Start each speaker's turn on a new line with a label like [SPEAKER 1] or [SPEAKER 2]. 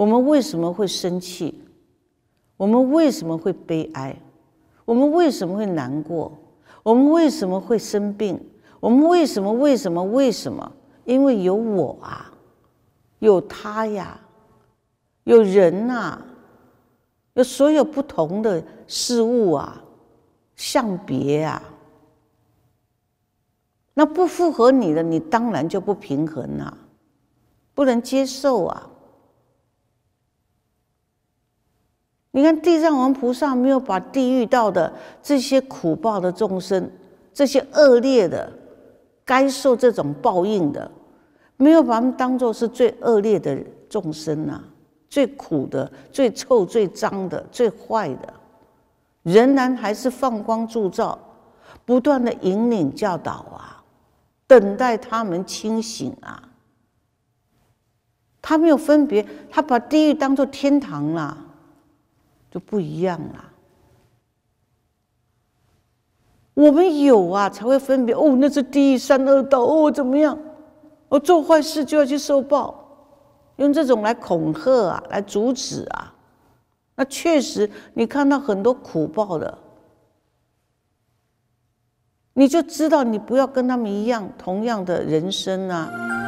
[SPEAKER 1] 我们为什么会生气？我们为什么会悲哀？我们为什么会难过？我们为什么会生病？我们为什么？为什么？为什么？因为有我啊，有他呀，有人呐，有所有不同的事物啊，相别啊。那不符合你的，你当然就不平衡啊，不能接受啊。你看，地藏王菩萨没有把地狱道的这些苦报的众生、这些恶劣的、该受这种报应的，没有把他们当做是最恶劣的众生呐，最苦的、最臭、最脏的、最坏的，仍然还是放光铸造，不断的引领教导啊，等待他们清醒啊。他没有分别，他把地狱当做天堂了。就不一样了。我们有啊，才会分别哦，那是第三二道哦，怎么样？哦，做坏事就要去受报，用这种来恐吓啊，来阻止啊。那确实，你看到很多苦报的，你就知道，你不要跟他们一样，同样的人生啊。